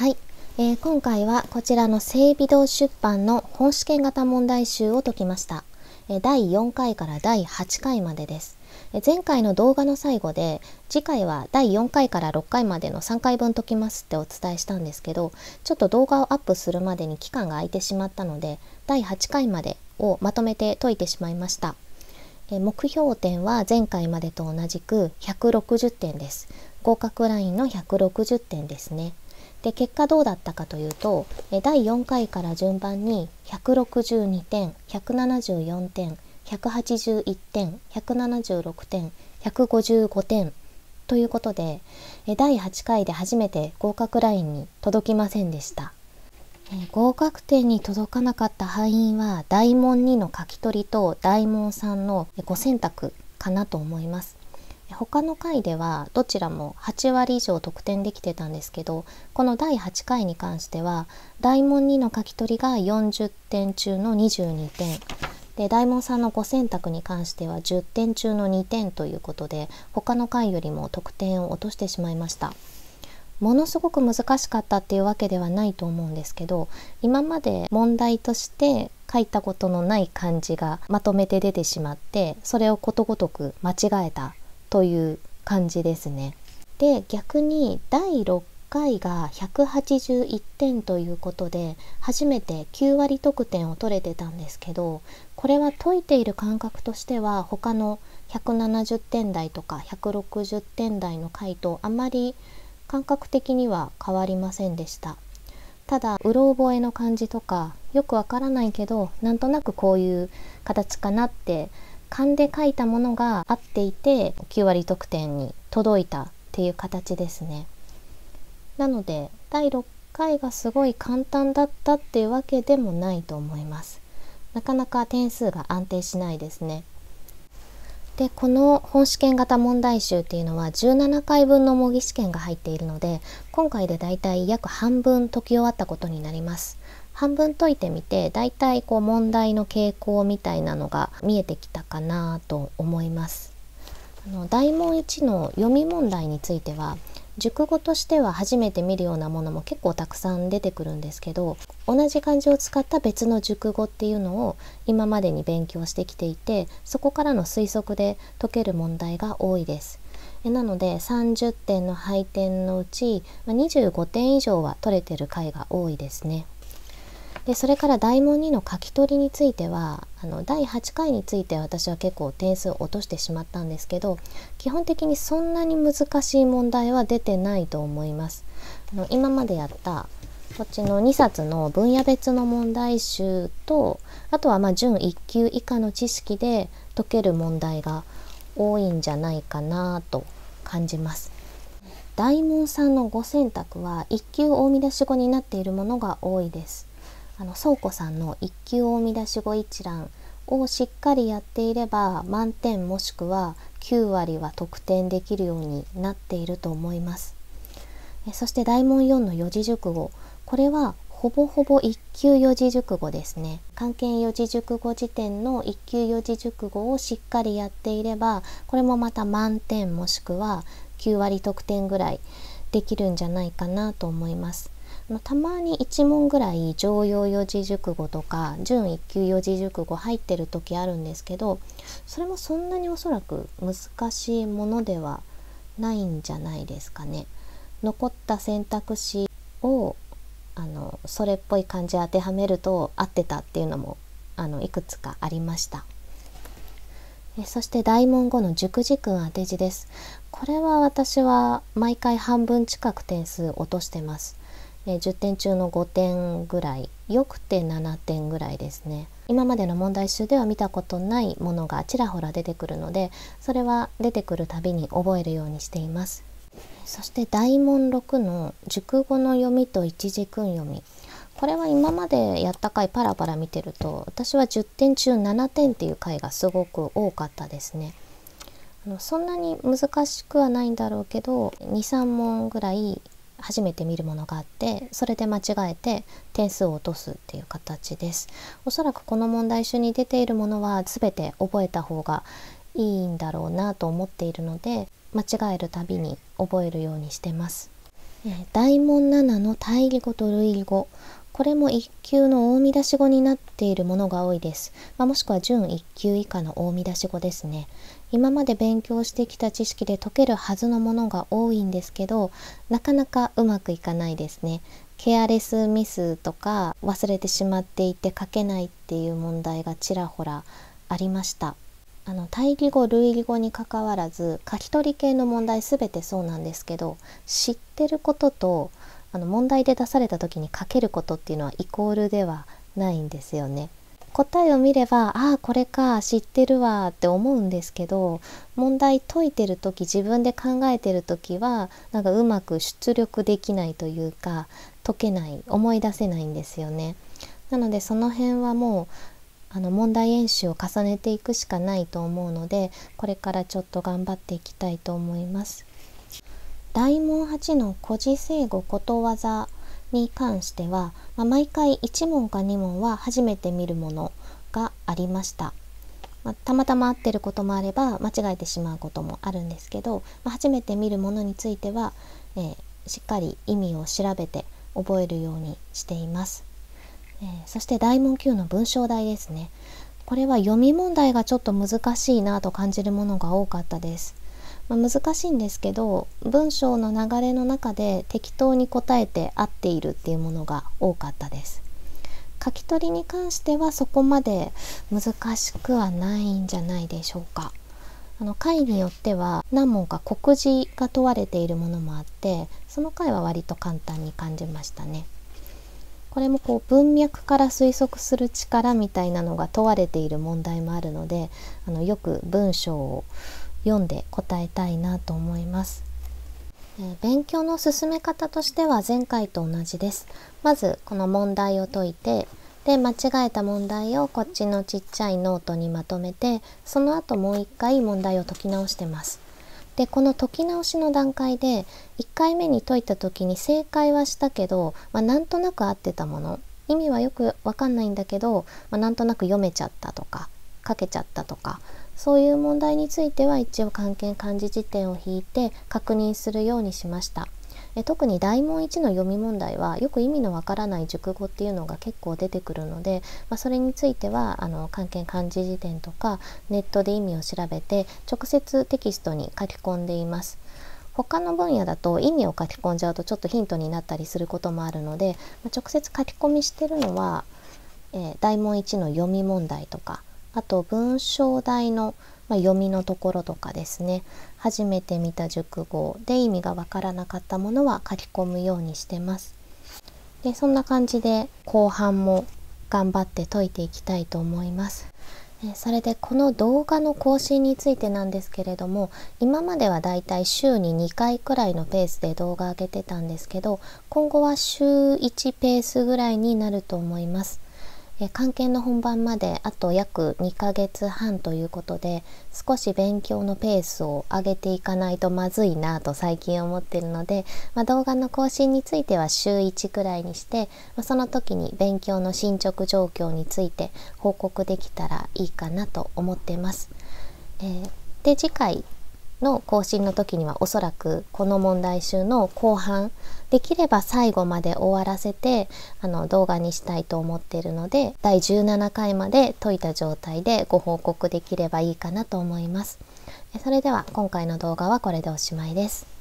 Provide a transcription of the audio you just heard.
はい、えー、今回はこちらの整備堂出版の本試験型問題集を解きました。第4回から第8回までです。前回の動画の最後で次回は第4回から6回までの3回分解きますってお伝えしたんですけどちょっと動画をアップするまでに期間が空いてしまったので第8回までをまとめて解いてしまいました。目標点は前回までと同じく160点です。合格ラインの160点ですね。で結果どうだったかというと第4回から順番に162点174点181点176点155点ということで第8回で初めて合格ラインに届きませんでした。合格点に届かなかった敗因は大門2の書き取りと大門3の5選択かなと思います。他の回ではどちらも8割以上得点できてたんですけどこの第8回に関しては大門2の書き取りが40点中の22点で大門さんの5選択に関しては10点中の2点ということで他の回よりも得点を落としてしまいました。ものすごく難しかったっていうわけではないと思うんですけど今まで問題として書いたことのない漢字がまとめて出てしまってそれをことごとく間違えたという感じですね。で逆に第6回が181点ということで初めて9割得点を取れてたんですけどこれは解いている感覚としては他の170点台とか160点台の回とあまり感覚的には変わりませんでした。ただうろ覚えの感じとかよくわからないけどなんとなくこういう形かなって勘で書いたものが合っていて9割得点に届いたっていう形ですね。なので第6回がすごい簡単だったっていうわけでもないと思います。なかなか点数が安定しないですね。でこの本試験型問題集っていうのは17回分の模擬試験が入っているので今回でだいたい約半分解き終わったことになります。半分解いてみてだいたいこう問題の傾向みたいなのが見えてきたかなと思います。あの大問1の読み問題については熟語としては初めて見るようなものも結構たくさん出てくるんですけど同じ漢字を使った別の熟語っていうのを今までに勉強してきていてそこからの推測で解ける問題が多いです。なので30点の配点のうち25点以上は取れてる回が多いですね。でそれから大問2の書き取りについてはあの第8回について私は結構点数を落としてしまったんですけど基本的にそんなに難しい問題は出てないと思います。あの今までやったこっちの2冊の分野別の問題集とあとはま準1級以下の知識で解ける問題が多いんじゃないかなと感じます。大門さんの5選択は1級大見出し語になっているものが多いです。あの倉庫さんの一級を見出し語一覧をしっかりやっていれば満点もしくは9割は得点できるようになっていると思います。えそして大問4の四字熟語これはほぼほぼ一級四字熟語ですね。漢検四字熟語辞典の一級四字熟語をしっかりやっていれば、これもまた満点もしくは9割得点ぐらいできるんじゃないかなと思います。またまに1問ぐらい常用四字熟語とか準1級四字熟語入ってる時あるんですけどそれもそんなにおそらく難しいものではないんじゃないですかね。残った選択肢をあのそれっぽい感じ当てはめると合ってたっていうのもあのいくつかありました。えそして大問後の熟字君当て字です。これは私は毎回半分近く点数落としてます。え10点中の5点ぐらい良くて7点ぐらいですね今までの問題集では見たことないものがちらほら出てくるのでそれは出てくるたびに覚えるようにしていますそして大問6の熟語の読みと一字訓読みこれは今までやった回パラパラ見てると私は10点中7点っていう回がすごく多かったですねあのそんなに難しくはないんだろうけど23問ぐらい初めて見るものがあってそれで間違えて点数を落とすっていう形ですおそらくこの問題集に出ているものは全て覚えた方がいいんだろうなと思っているので間違えるたびに覚えるようにしてます、えー、大問7の対義語と類義語これも1級の大見出し語になっているものが多いです。まあ、もしくは準1級以下の大見出し語ですね。今まで勉強してきた知識で解けるはずのものが多いんですけど、なかなかうまくいかないですね。ケアレスミスとか忘れてしまっていて書けないっていう問題がちらほらありました。あの対義語類義語にかかわらず書き取り系の問題全てそうなんですけど知ってることとあの問題で出された時にかけることっていうのはイコールではないんですよね。答えを見ればああこれか知ってるわって思うんですけど問題解いてる時自分で考えてる時はなんかうまく出力できないというか解けない思い出せないんですよね。なのでその辺はもうあの問題演習を重ねていくしかないと思うのでこれからちょっと頑張っていきたいと思います。大問8の古事正語ことわざに関しては、まあ、毎回1問か2問は初めて見るものがありました。まあ、たまたま合ってることもあれば間違えてしまうこともあるんですけど、まあ、初めて見るものについては、えー、しっかり意味を調べて覚えるようにしています。えー、そして大問9の文章題ですね。これは読み問題がちょっと難しいなと感じるものが多かったです。まあ、難しいんですけど文章の流れの中で適当に答えて合っているっていうものが多かったです。書き取りに関してはそこまで難しくはないんじゃないでしょうか。あの回によっては何問か告示が問われているものもあってその回は割と簡単に感じましたね。これもこう文脈から推測する力みたいなのが問われている問題もあるのであのよく文章を読んで答えたいなと思います。え勉強の進め方としては前回と同じです。まずこの問題を解いてで間違えた問題をこっちのちっちゃいノートにまとめてその後もう一回問題を解き直してます。でこの解き直しの段階で1回目に解いた時に正解はしたけど、まあ、なんとなく合ってたもの意味はよく分かんないんだけど、まあ、なんとなく読めちゃったとか書けちゃったとかそういう問題については一応漢検漢字辞典を引いて確認するようにしました。え特に大問1の読み問題はよく意味のわからない熟語っていうのが結構出てくるので、まあ、それについてはあの関係漢字辞典とかネットで意味を調べて直接テキストに書き込んでいます。他の分野だと意味を書き込んじゃうとちょっとヒントになったりすることもあるので、まあ、直接書き込みしてるのは、えー、大問1の読み問題とかあと文章題の、まあ、読みのところとかですね初めて見た熟語で意味がわからなかったものは書き込むようにしてます。でそんな感じで後半も頑張って解いていきたいと思います。それでこの動画の更新についてなんですけれども今まではだいたい週に2回くらいのペースで動画上げてたんですけど今後は週1ペースぐらいになると思います。え関係の本番まであと約2ヶ月半ということで少し勉強のペースを上げていかないとまずいなと最近思ってるので、まあ、動画の更新については週1くらいにして、まあ、その時に勉強の進捗状況について報告できたらいいかなと思ってます。えー、で次回の更新の時にはおそらくこの問題集の後半できれば最後まで終わらせてあの動画にしたいと思っているので第17回まで解いた状態でご報告できればいいかなと思います。それでは今回の動画はこれでおしまいです。